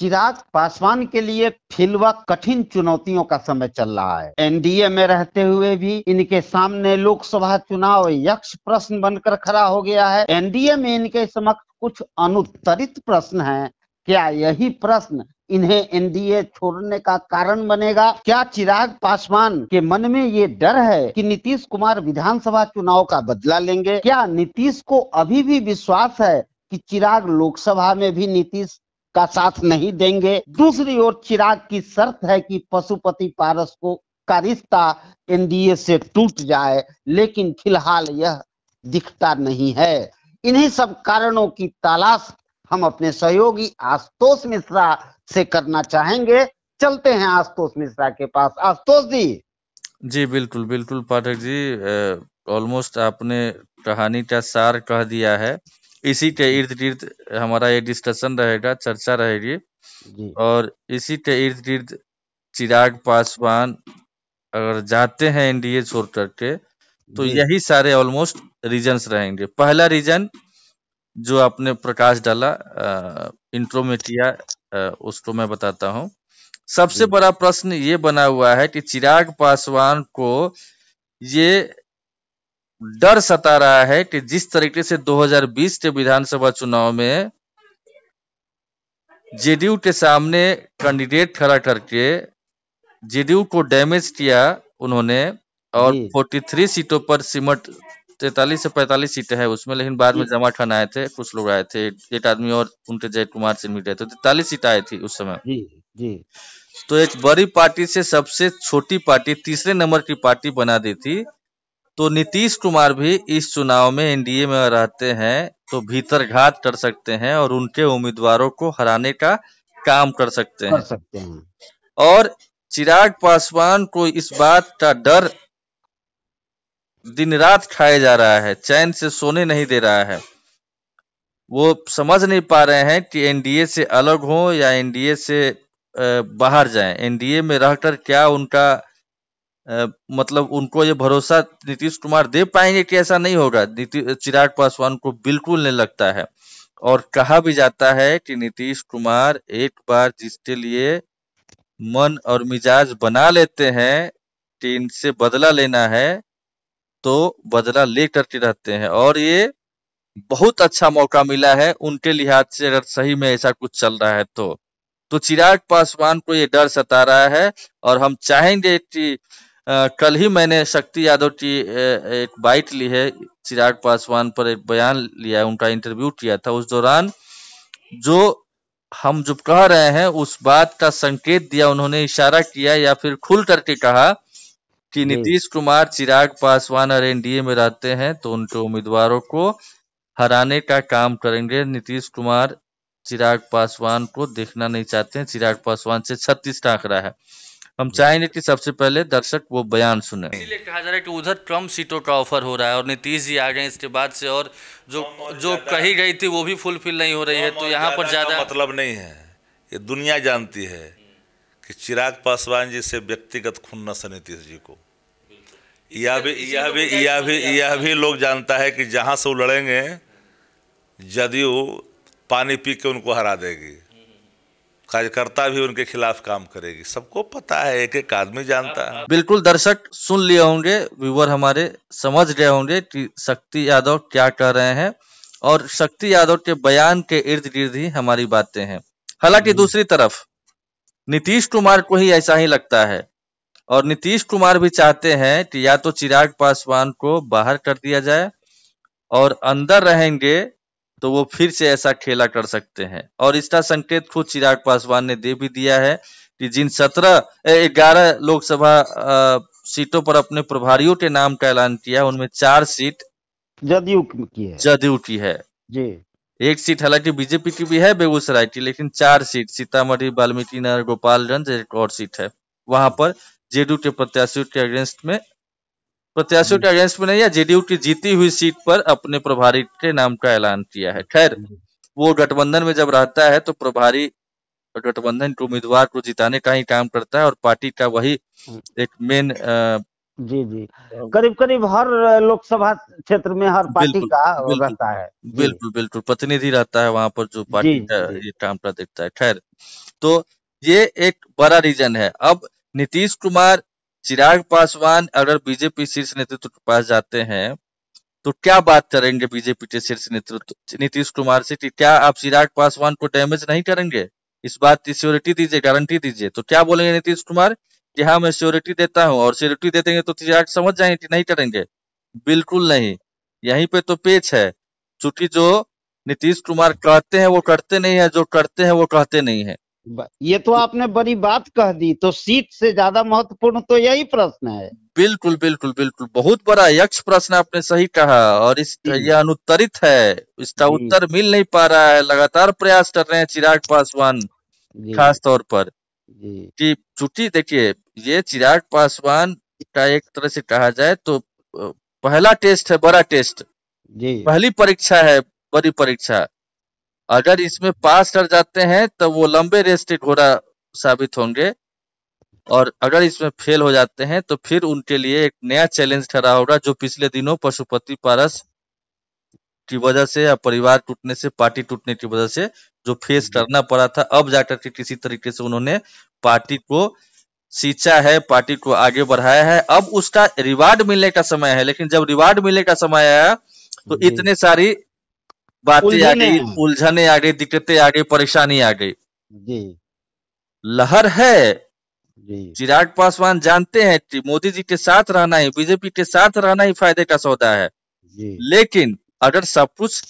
चिराग पासवान के लिए फिलवा कठिन चुनौतियों का समय चल रहा है एनडीए में रहते हुए भी इनके सामने लोकसभा चुनाव यक्ष प्रश्न बनकर खड़ा हो गया है एनडीए में इनके समक्ष कुछ अनुत्तरित प्रश्न हैं क्या यही प्रश्न इन्हें एनडीए छोड़ने का कारण बनेगा क्या चिराग पासवान के मन में ये डर है कि नीतीश कुमार विधानसभा चुनाव का बदला लेंगे क्या नीतीश को अभी भी विश्वास है कि चिराग लोकसभा में भी नीतीश का साथ नहीं देंगे दूसरी ओर चिराग की शर्त है कि पशुपति पारस को का रिश्ता एनडीए से टूट जाए लेकिन फिलहाल यह दिखता नहीं है इन्हीं सब कारणों की तलाश हम अपने सहयोगी आशुतोष मिश्रा से करना चाहेंगे चलते हैं आशुतोष मिश्रा के पास आशुतोष जी जी बिल्कुल बिल्कुल पाठक जी ऑलमोस्ट आपने कहानी का सार कह दिया है इसी के इर्द गिर्द हमारा ये डिस्कशन रहेगा चर्चा रहेगी और इसी के इर्द गिर्द चिराग पासवान अगर जाते हैं एनडीए छोड़ करके तो यही सारे ऑलमोस्ट रीजन रहेंगे पहला रीजन जो आपने प्रकाश डाला इंट्रो में किया उसको मैं बताता हूं सबसे बड़ा प्रश्न ये बना हुआ है कि चिराग पासवान को ये डर सता रहा है कि जिस तरीके से 2020 के विधानसभा चुनाव में जेडीयू के सामने कैंडिडेट खड़ा करके जेडीयू को डैमेज किया उन्होंने और 43 सीटों पर सिमट तैतालीस से पैतालीस सीटें हैं उसमें लेकिन बाद में जमा खान आए थे कुछ लोग आए थे एक आदमी और उनके जय कुमार सिंह भी गए थे तो तैतालीस सीट आई थी उस समय जी, जी। तो एक बड़ी पार्टी से सबसे छोटी पार्टी तीसरे नंबर की पार्टी बना दी थी तो नीतीश कुमार भी इस चुनाव में एनडीए में रहते हैं तो भीतर घात कर सकते हैं और उनके उम्मीदवारों को हराने का काम कर सकते हैं, कर सकते हैं। और चिराग पासवान को इस बात का डर दिन रात खाए जा रहा है चैन से सोने नहीं दे रहा है वो समझ नहीं पा रहे हैं कि एनडीए से अलग हो या एनडीए से बाहर जाएं एनडीए में रहकर क्या उनका मतलब उनको ये भरोसा नीतीश कुमार दे पाएंगे कि ऐसा नहीं होगा चिराग पासवान को बिल्कुल नहीं लगता है और कहा भी जाता है कि नीतीश कुमार एक बार जिसके लिए मन और मिजाज बना लेते हैं कि इनसे बदला लेना है तो बदला ले करके रहते हैं और ये बहुत अच्छा मौका मिला है उनके लिहाज से अगर सही में ऐसा कुछ चल रहा है तो तो चिराग पासवान को ये डर सता रहा है और हम चाहेंगे कि कल ही मैंने शक्ति यादव की एक बाइट ली है चिराग पासवान पर एक बयान लिया है उनका इंटरव्यू किया था उस दौरान जो हम जो कह रहे हैं उस बात का संकेत दिया उन्होंने इशारा किया या फिर खुल करके कहा कि नीतीश कुमार चिराग पासवान और एनडीए में रहते हैं तो उनके उम्मीदवारों को हराने का काम करेंगे नीतीश कुमार चिराग पासवान को देखना नहीं चाहते हैं चिराग पासवान से छत्तीस का आंकड़ा है हम चाहेंगे कि सबसे पहले दर्शक वो बयान सुने इसीलिए कहा जा रहा है कि उधर कम सीटों का ऑफर हो रहा है और नीतीश जी आ गए इसके बाद से और जो जो कही गई थी वो भी फुलफिल नहीं हो रही है तो यहाँ पर ज़्यादा मतलब नहीं है ये दुनिया जानती है कि चिराग पासवान जी से व्यक्तिगत खुन्नस है नीतीश जी को यह भी यह भी यह भी यह भी लोग जानता है कि जहाँ से वो लड़ेंगे जदयू पानी पी के उनको हरा देगी कार्यकर्ता भी उनके खिलाफ काम करेगी सबको पता है एक एक आदमी जानता है बिल्कुल दर्शक सुन लिए होंगे व्यूवर हमारे समझ गए होंगे कि शक्ति यादव क्या कह रहे हैं और शक्ति यादव के बयान के इर्द गिर्द ही हमारी बातें हैं हालांकि हम्म। दूसरी तरफ नीतीश कुमार को ही ऐसा ही लगता है और नीतीश कुमार भी चाहते हैं कि या तो चिराग पासवान को बाहर कर दिया जाए और अंदर रहेंगे तो वो फिर से ऐसा खेला कर सकते हैं और इसका संकेत खुद चिराग पासवान ने दे भी दिया है कि जिन सत्रह ग्यारह लोकसभा सीटों पर अपने प्रभारियों के नाम का ऐलान किया उनमें चार सीट जदयू की है जदयू की है जी एक सीट हालांकि बीजेपी की भी है बेगूसराय की लेकिन चार सीट सीतामढ़ी वाल्मीकि नगर गोपालगंज एक और सीट है वहां पर जेडीयू के प्रत्याशियों के अगेंस्ट में प्रत्याशियों के अगेंस्ट हम्म। में नहीं है जेडीयू की जीती हुई सीट पर अपने प्रभारी के नाम का ऐलान किया है खैर हम्म। वो गठबंधन में जब रहता है तो प्रभारी गठबंधन के उम्मीदवार को जिताने का ही काम करता है और पार्टी का वही हम्म। एक मेन जी जी करीब करीब हर लोकसभा क्षेत्र में हर पार्टी का रहता है बिल्कुल बिल्कुल प्रतिनिधि रहता है वहां पर जो पार्टी का ये काम का देखता है खैर तो ये एक बड़ा रीजन है अब नीतीश कुमार चिराग पासवान अगर बीजेपी शीर्ष नेतृत्व के पास जाते हैं तो क्या बात करेंगे बीजेपी के शीर्ष नेतृत्व नीतीश कुमार से कि क्या आप चिराग पासवान को डैमेज नहीं करेंगे इस बात की सियोरिटी दीजिए गारंटी दीजिए तो क्या बोलेंगे नीतीश कुमार कि हाँ मैं सियोरिटी देता हूँ और सियोरिटी दे देंगे तो चिराग समझ जाएंगे कि नहीं करेंगे बिल्कुल नहीं यहीं पे तो पेच है चूंकि जो नीतीश कुमार कहते हैं वो करते नहीं है जो करते हैं वो कहते नहीं है ये तो आपने बड़ी बात कह दी तो सीट से ज्यादा महत्वपूर्ण तो यही प्रश्न है बिल्कुल बिल्कुल बिल्कुल बहुत बड़ा यक्ष प्रश्न आपने सही कहा और इस यह अनुत्तरित है इसका उत्तर मिल नहीं पा रहा है लगातार प्रयास कर रहे हैं चिराग पासवान खास तौर पर कि चूंकि देखिए ये चिराग पासवान का एक तरह से कहा जाए तो पहला टेस्ट है बड़ा टेस्ट जी पहली परीक्षा है बड़ी परीक्षा अगर इसमें पास कर जाते हैं तो वो लंबे रेस के घोड़ा साबित होंगे और अगर इसमें फेल हो जाते हैं तो फिर उनके लिए एक नया चैलेंज खड़ा होगा जो पिछले दिनों पशुपति पारस की वजह से या परिवार टूटने से पार्टी टूटने की वजह से जो फेस करना पड़ा था अब जाकर के किसी तरीके से उन्होंने पार्टी को सींचा है पार्टी को आगे बढ़ाया है अब उसका रिवार्ड मिलने का समय है लेकिन जब रिवार्ड मिलने का समय आया तो इतने सारी बातें आ गई उलझने आ गई दिक्कतें आ गई परेशानी आ गई लहर है चिराग पासवान जानते हैं कि मोदी जी के साथ रहना ही बीजेपी के साथ रहना ही फायदे का सौदा है लेकिन अगर सब कुछ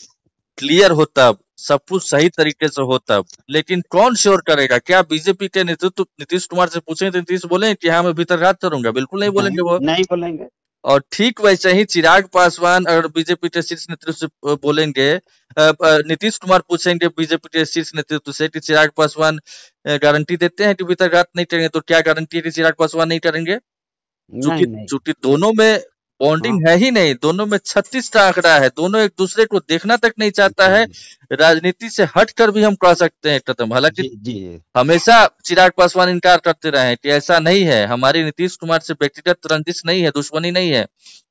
क्लियर हो तब सब कुछ सही तरीके से हो तब लेकिन कौन श्योर करेगा क्या बीजेपी के नेतृत्व नीतीश कुमार से पूछेंगे तो नीतीश बोले कि हाँ मैं भीतर रात करूंगा बिल्कुल नहीं बोलेंगे वो नहीं बोलेंगे और ठीक वैसे ही चिराग पासवान और बीजेपी के शीर्ष नेतृत्व से बोलेंगे नीतीश कुमार पूछेंगे बीजेपी के शीर्ष नेतृत्व से कि चिराग पासवान गारंटी देते हैं कि घात नहीं करेंगे तो क्या गारंटी है कि चिराग पासवान नहीं करेंगे चूंकि चूंकि दोनों में बॉन्डिंग हाँ। है ही नहीं दोनों में छत्तीस का आंकड़ा है दोनों एक दूसरे को देखना तक नहीं चाहता है राजनीति से हट कर भी हम कह सकते हैं कदम हालांकि हमेशा चिराग पासवान इनकार करते रहे कि ऐसा नहीं है हमारी नीतीश कुमार से व्यक्तिगत रंजिश नहीं है दुश्मनी नहीं है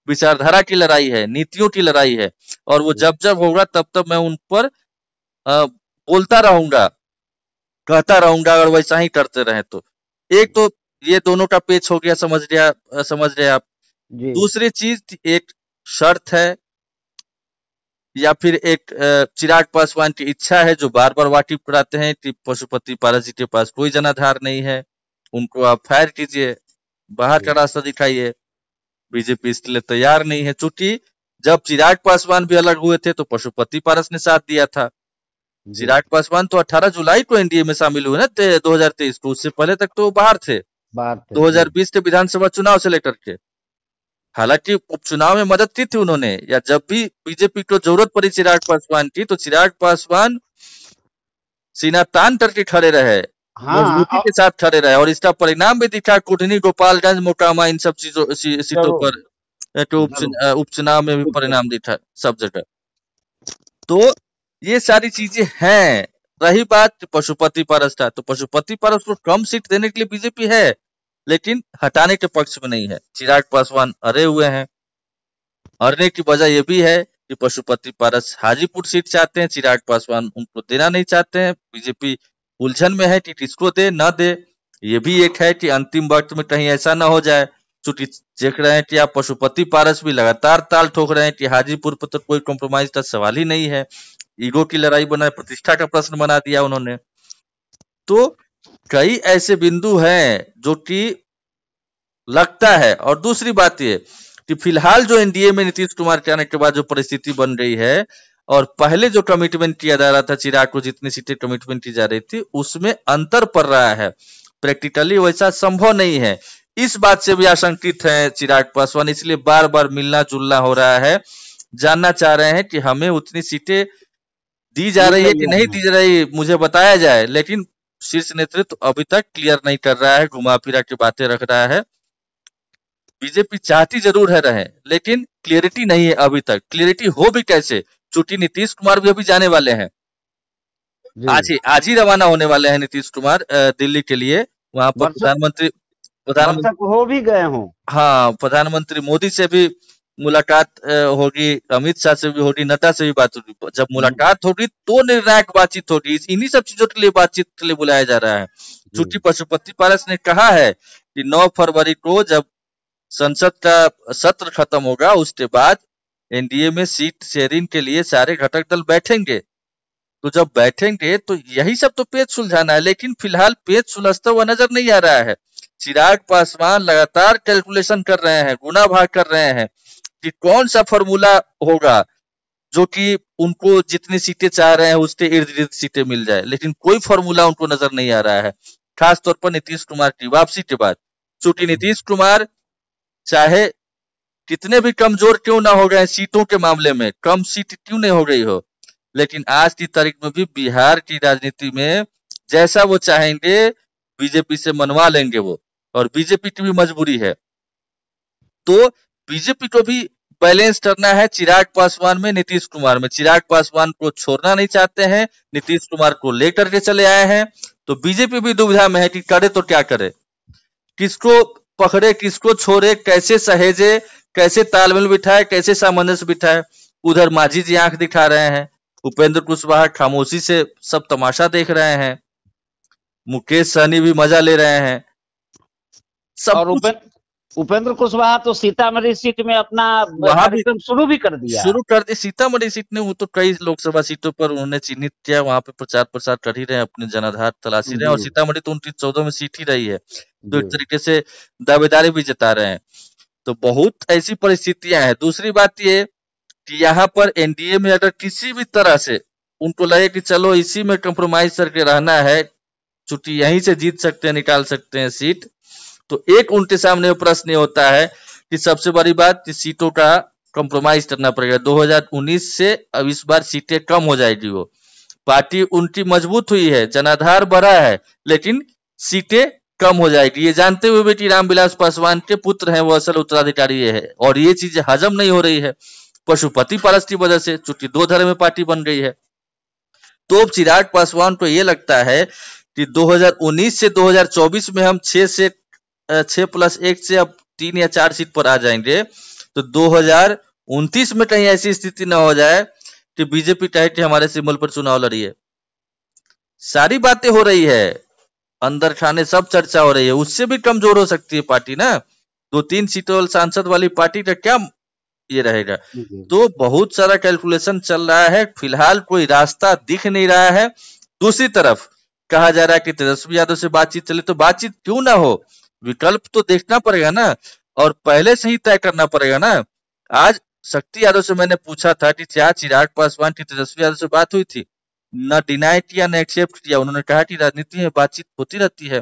विचारधारा की लड़ाई है नीतियों की लड़ाई है और वो जब जब होगा तब तब मैं उन पर बोलता रहूंगा कहता रहूंगा अगर वैसा ही करते रहे तो एक तो ये दोनों का पेच हो गया समझ गया समझ गया आप दूसरी चीज एक शर्त है या फिर एक चिराग पासवान की इच्छा है जो बार बार वाकिफ कराते हैं कि पशुपति पारा जी के पास कोई जनाधार नहीं है उनको आप फायर कीजिए बाहर का रास्ता दिखाइए बीजेपी इसके लिए तैयार नहीं है चूंकि जब चिराग पासवान भी अलग हुए थे तो पशुपति पारस ने साथ दिया था चिराग पासवान तो 18 जुलाई को एनडीए में शामिल हुए ना दो तेईस को उससे पहले तक तो बाहर थे दो हजार के विधानसभा चुनाव से लेकर के हालांकि उपचुनाव में मदद की थी उन्होंने या जब भी बीजेपी को जरूरत पड़ी चिराग पासवान की तो चिराग पासवान सीना तान करके खड़े रहे हाँ, हाँ, के साथ खड़े रहे और इसका परिणाम भी दिखा कुटनी गोपालगंज मोकामा इन सब चीजों सीटों पर तो उपचुनाव में भी परिणाम दिखा सब जगह तो ये सारी चीजें हैं रही बात पशुपति पारस का तो पशुपति पारस को कम सीट देने के लिए बीजेपी है लेकिन हटाने के पक्ष में नहीं है चिराग पासवान अरे हुए हैं अरने की वजह यह भी है कि पशुपति पारस हाजीपुर सीट चाहते हैं चिराग पासवान उनको देना नहीं चाहते हैं बीजेपी उलझन में है कि किसको दे न दे ये भी एक है कि अंतिम वक्त में कहीं ऐसा ना हो जाए चूंकि देख रहे हैं कि आप पशुपति पारस भी लगातार ताल ठोक रहे हैं कि हाजीपुर पर तो कोई कॉम्प्रोमाइज का सवाल ही नहीं है ईगो की लड़ाई बना प्रतिष्ठा का प्रश्न बना दिया उन्होंने तो कई ऐसे बिंदु हैं जो कि लगता है और दूसरी बात ये कि फिलहाल जो एनडीए में नीतीश कुमार के आने के बाद जो परिस्थिति बन गई है और पहले जो कमिटमेंट किया जा रहा था चिराग को जितनी सीटें कमिटमेंट की जा रही थी उसमें अंतर पड़ रहा है प्रैक्टिकली वैसा संभव नहीं है इस बात से भी आशंकित है चिराग पासवान इसलिए बार बार मिलना जुलना हो रहा है जानना चाह रहे हैं कि हमें उतनी सीटें दी जा रही है कि नहीं दी जा रही मुझे बताया जाए लेकिन शीर्ष नेतृत्व अभी तक क्लियर नहीं कर रहा है घुमा फिरा के बातें रख रहा है बीजेपी चाहती जरूर है रहे लेकिन क्लियरिटी नहीं है अभी तक क्लियरिटी हो भी कैसे चूंकि नीतीश कुमार भी अभी जाने वाले हैं आज ही आज ही रवाना होने वाले हैं नीतीश कुमार दिल्ली के लिए वहां पर प्रधानमंत्री प्रधानमंत्री हो भी गए हूँ हाँ प्रधानमंत्री मोदी से भी मुलाकात होगी अमित शाह से भी होगी नड्डा से भी बात होगी जब हम्म। मुलाकात होगी तो निर्णायक बातचीत होगी इन्हीं सब चीजों के लिए बातचीत के लिए बुलाया जा रहा है हम्म। चूंकि पशुपति पारस ने कहा है कि 9 फरवरी को जब संसद का सत्र खत्म होगा उसके बाद एनडीए में सीट शेयरिंग के लिए सारे घटक दल बैठेंगे तो जब बैठेंगे तो यही सब तो पेज सुलझाना है लेकिन फिलहाल पेज सुलझता हुआ नजर नहीं आ रहा है चिराग पासवान लगातार कैलकुलेशन कर रहे हैं गुना भाग कर रहे हैं कि कौन सा फॉर्मूला होगा जो कि उनको जितनी सीटें चाह रहे हैं उसके इर्द गिर्द सीटें मिल जाए लेकिन कोई फॉर्मूला उनको नजर नहीं आ रहा है खासतौर पर नीतीश कुमार की वापसी के बाद चूंकि नीतीश कुमार चाहे कितने भी कमजोर क्यों ना हो गए सीटों के मामले में कम सीट क्यों नहीं हो गई हो लेकिन आज की तारीख में भी बिहार की राजनीति में जैसा वो चाहेंगे बीजेपी से मनवा लेंगे वो और बीजेपी की भी मजबूरी है तो बीजेपी को भी बैलेंस करना है चिराग पासवान में नीतीश कुमार में चिराग पासवान को छोड़ना नहीं चाहते हैं नीतीश कुमार को लेकर के चले आए हैं तो बीजेपी भी दुविधा में है कि करे तो क्या करे किसको पकड़े किसको छोड़े कैसे सहेजे कैसे तालमेल बिठाए कैसे सामंजस्य बिठाए उधर माझी जी आंख दिखा रहे हैं उपेंद्र कुशवाहा खामोशी से सब तमाशा देख रहे हैं मुकेश सहनी भी मजा ले रहे हैं सब और उपेंद्र उपेंद्र कुशवाहा तो सीतामढ़ी सीट में अपना कार्यक्रम शुरू भी कर दिया शुरू कर दिया सीतामढ़ी सीट ने वो तो कई लोकसभा सीटों पर उन्होंने चिन्हित किया वहाँ पे प्रचार प्रसार कर ही रहे अपने जनाधार तलाशी रहे और सीतामढ़ी तो उनतीस चौदह में सीट ही रही है तो एक तरीके से दावेदारी भी जता रहे हैं तो बहुत ऐसी परिस्थितियां हैं दूसरी बात ये कि यहाँ पर एनडीए में अगर किसी भी तरह से उनको लगे कि चलो इसी में कंप्रोमाइज करके रहना है चूंकि यहीं से जीत सकते हैं निकाल सकते हैं सीट तो एक उनके सामने प्रश्न होता है कि सबसे बड़ी बात कि सीटों का कंप्रोमाइज करना पड़ेगा 2019 से अब इस बार सीटें कम हो जाएगी वो पार्टी उनकी मजबूत हुई है जनाधार बड़ा है लेकिन सीटें कम हो जाएगी ये जानते हुए बेटी रामविलास पासवान के पुत्र हैं वो असल उत्तराधिकारी है और ये चीज हजम नहीं हो रही है पशुपति पारस की वजह से चूंकि दो धर्म में पार्टी बन गई है तो चिराग पासवान को यह लगता है कि 2019 से 2024 में हम 6 से छह प्लस एक से अब तीन या चार सीट पर आ जाएंगे तो दो हजार उन्तीस में कहीं ऐसी स्थिति ना हो जाए कि बीजेपी टाइट कि हमारे सिमल पर चुनाव लड़ी है सारी बातें हो रही है अंदर खाने सब चर्चा हो रही है उससे भी कमजोर हो सकती है पार्टी ना दो तीन सीटों सांसद वाली पार्टी का क्या ये रहेगा तो बहुत सारा कैलकुलेशन चल रहा है फिलहाल कोई रास्ता दिख नहीं रहा है दूसरी तरफ कहा जा रहा है कि तेजस्वी यादव से बातचीत चले तो बातचीत क्यों ना हो विकल्प तो देखना पड़ेगा ना और पहले से ही तय करना पड़ेगा ना आज शक्ति यादव से मैंने पूछा था कि क्या चिराग पासवान की तेजस्वी यादव से बात हुई थी न डिनाई किया न एक्सेप्ट किया उन्होंने कहा कि राजनीति में बातचीत होती रहती है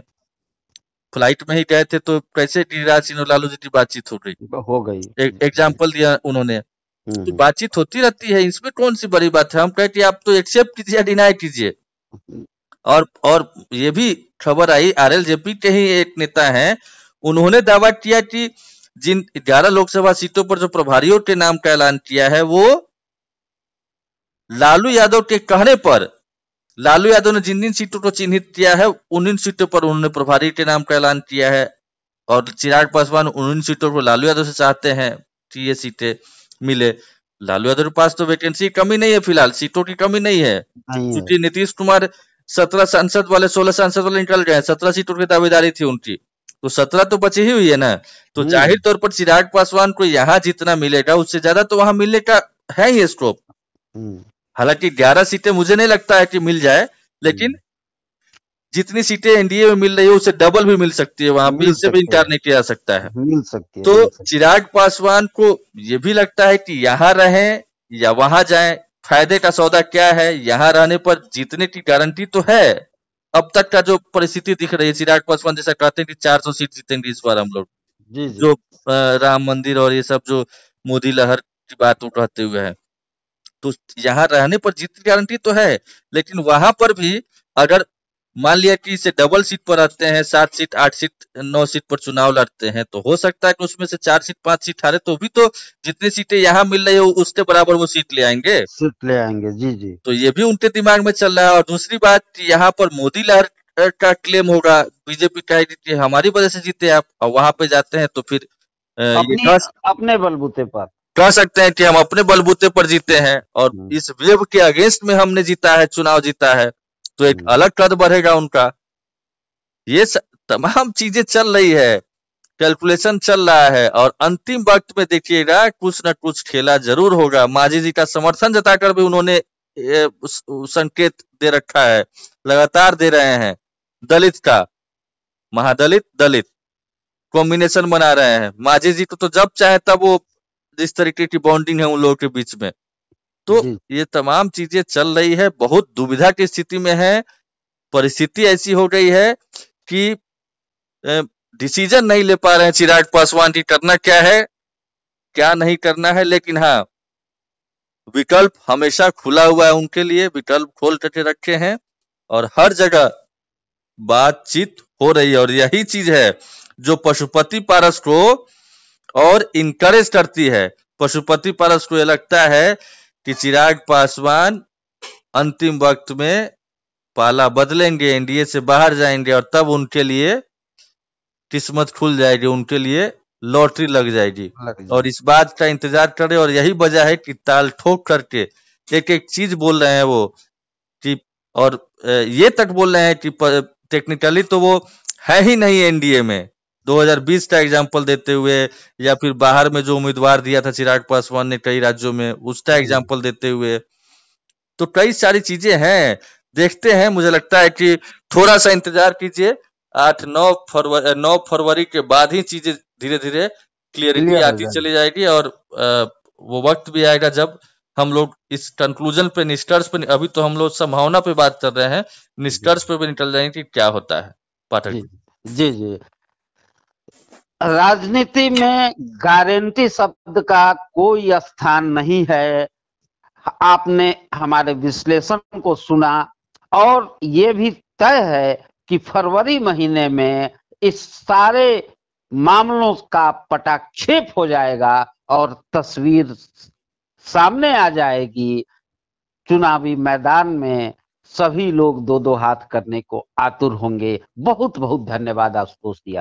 फ्लाइट में ही गए थे तो कैसे गिरिराज सिंह और लालू जी की बातचीत हो गई हो गई एग्जाम्पल दिया उन्होंने हम्म। तो बातचीत होती रहती है इसमें कौन सी बड़ी बात है हम कहते आप तो एक्सेप्ट कीजिए डिनाई कीजिए और और ये भी खबर आई आरएलजेपी के ही एक नेता हैं उन्होंने दावा किया कि जिन ग्यारह लोकसभा सीटों पर जो प्रभारियों के नाम का ऐलान किया है वो लालू यादव के कहने पर लालू यादव ने जिन जिन सीटों को चिन्हित किया है उन इन सीटों पर उन्होंने प्रभारी के नाम का ऐलान किया है और चिराग पासवान उन सीटों को लालू यादव से चाहते हैं कि ये सीटें मिले लालू यादव के पास तो वैकेंसी कमी नहीं है फिलहाल सीटों की कमी नहीं है क्योंकि नीतीश कुमार सत्रह सांसद वाले सोलह सांसद वाले निकल गए सत्रह सीटों की दावेदारी थी उनकी तो सत्रह तो बची ही हुई है ना तो हम्म। जाहिर तौर पर चिराग पासवान को यहाँ जितना मिलेगा उससे ज्यादा तो वहां मिलने का है ही स्कोप हम्म। हालांकि ग्यारह सीटें मुझे नहीं लगता है कि मिल जाए लेकिन हम्म। जितनी सीटें एनडीए में मिल रही है उसे डबल भी मिल सकती है वहां भी से भी इंकार नहीं किया जा सकता है मिल सकती है तो चिराग पासवान को यह भी लगता है कि यहाँ रहें या वहां जाए फायदे का सौदा क्या है यहाँ रहने पर जीतने की गारंटी तो है अब तक का जो परिस्थिति दिख रही है चिराग पासवान जैसा कहते हैं कि 400 सीट जीतेंगे इस बार हम लोग जो राम मंदिर और ये सब जो मोदी लहर की बात उठाते हुए है तो यहाँ रहने पर जीत की गारंटी तो है लेकिन वहां पर भी अगर मान लिया कि इसे डबल सीट पर रहते हैं सात सीट आठ सीट नौ सीट पर चुनाव लड़ते हैं तो हो सकता है कि उसमें से चार सीट पांच सीट हारे तो भी तो जितनी सीटें यहाँ मिल रही है उसके बराबर वो सीट ले आएंगे सीट ले आएंगे जी जी तो ये भी उनके दिमाग में चल रहा है और दूसरी बात यहाँ पर मोदी लहर का क्लेम होगा बीजेपी कहेगी कि हमारी वजह से जीते आप और वहां पे जाते हैं तो फिर अपने बलबूते पर कह सकते हैं कि हम अपने बलबूते पर जीते हैं और हम्म। इस वेब के अगेंस्ट में हमने जीता है चुनाव जीता है तो एक हम्म। अलग कद बढ़ेगा उनका ये तमाम चीजें चल रही है कैलकुलेशन चल रहा है और अंतिम वक्त में देखिएगा कुछ ना कुछ खेला जरूर होगा माझी जी का समर्थन जताकर भी उन्होंने संकेत दे रखा है लगातार दे रहे हैं दलित का महादलित दलित कॉम्बिनेशन बना रहे हैं माझी जी को तो जब चाहे तब वो जिस तरीके की बॉन्डिंग है उन लोगों के बीच में तो ये तमाम चीजें चल रही है बहुत दुविधा की स्थिति में है परिस्थिति ऐसी हो गई है कि डिसीजन नहीं ले पा रहे हैं चिराग पासवान की करना क्या है क्या नहीं करना है लेकिन हाँ विकल्प हमेशा खुला हुआ है उनके लिए विकल्प खोल करके रखे हैं और हर जगह बातचीत हो रही है और यही चीज है जो पशुपति पारस को और इनकरेज करती है पशुपति पारस को यह लगता है कि चिराग पासवान अंतिम वक्त में पाला बदलेंगे एनडीए से बाहर जाएंगे और तब उनके लिए किस्मत खुल जाएगी उनके लिए लॉटरी लग जाएगी और इस बात का इंतजार करें और यही वजह है कि ताल ठोक करके एक एक चीज बोल रहे हैं वो कि और ये तक बोल रहे हैं कि टेक्निकली तो वो है ही नहीं एनडीए में 2020 का एग्जाम्पल देते हुए या फिर बाहर में जो उम्मीदवार दिया था चिराग पासवान ने कई राज्यों में उसका एग्जाम्पल देते हुए तो कई सारी चीजें हैं देखते हैं मुझे लगता है कि थोड़ा सा इंतजार कीजिए आठ नौ फरवरी नौ फरवरी के बाद ही चीजें धीरे धीरे क्लियरिटी आती चली जाएगी और वो वक्त भी आएगा जब हम लोग इस कंक्लूजन पे निष्कर्ष पे अभी तो हम लोग संभावना पे बात कर रहे हैं निष्कर्ष पे भी निकल जाएंगे कि क्या होता है पाठक जी जी, जी। राजनीति में गारंटी शब्द का कोई स्थान नहीं है आपने हमारे विश्लेषण को सुना और ये भी तय है कि फरवरी महीने में इस सारे मामलों का पटाक्षेप हो जाएगा और तस्वीर सामने आ जाएगी चुनावी मैदान में सभी लोग दो दो हाथ करने को आतुर होंगे बहुत बहुत धन्यवाद आशुतोष जी